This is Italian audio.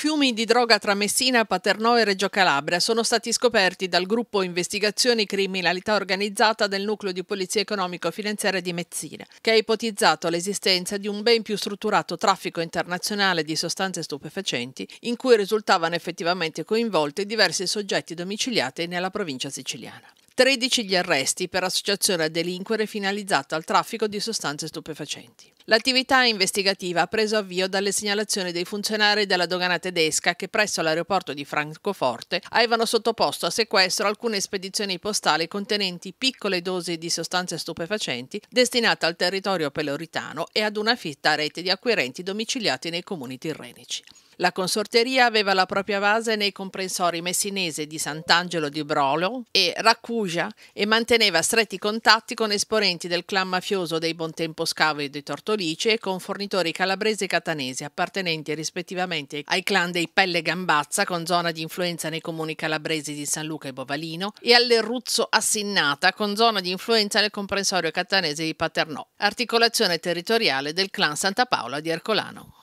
Fiumi di droga tra Messina, Paternò e Reggio Calabria sono stati scoperti dal gruppo Investigazioni Criminalità Organizzata del Nucleo di Polizia Economico-Finanziaria di Messina, che ha ipotizzato l'esistenza di un ben più strutturato traffico internazionale di sostanze stupefacenti, in cui risultavano effettivamente coinvolti diversi soggetti domiciliati nella provincia siciliana. 13 gli arresti per associazione a delinquere finalizzata al traffico di sostanze stupefacenti. L'attività investigativa ha preso avvio dalle segnalazioni dei funzionari della dogana tedesca che presso l'aeroporto di Francoforte avevano sottoposto a sequestro alcune spedizioni postali contenenti piccole dosi di sostanze stupefacenti destinate al territorio peloritano e ad una fitta rete di acquirenti domiciliati nei comuni tirrenici. La consorteria aveva la propria base nei comprensori messinese di Sant'Angelo di Brolo e Raccugia e manteneva stretti contatti con esponenti del clan mafioso dei Bontempo Scavo e dei Tortolice e con fornitori calabresi e catanesi appartenenti rispettivamente ai clan dei Pelle Gambazza con zona di influenza nei comuni calabresi di San Luca e Bovalino e all'Erruzzo Assinnata con zona di influenza nel comprensorio catanese di Paternò, articolazione territoriale del clan Santa Paola di Ercolano.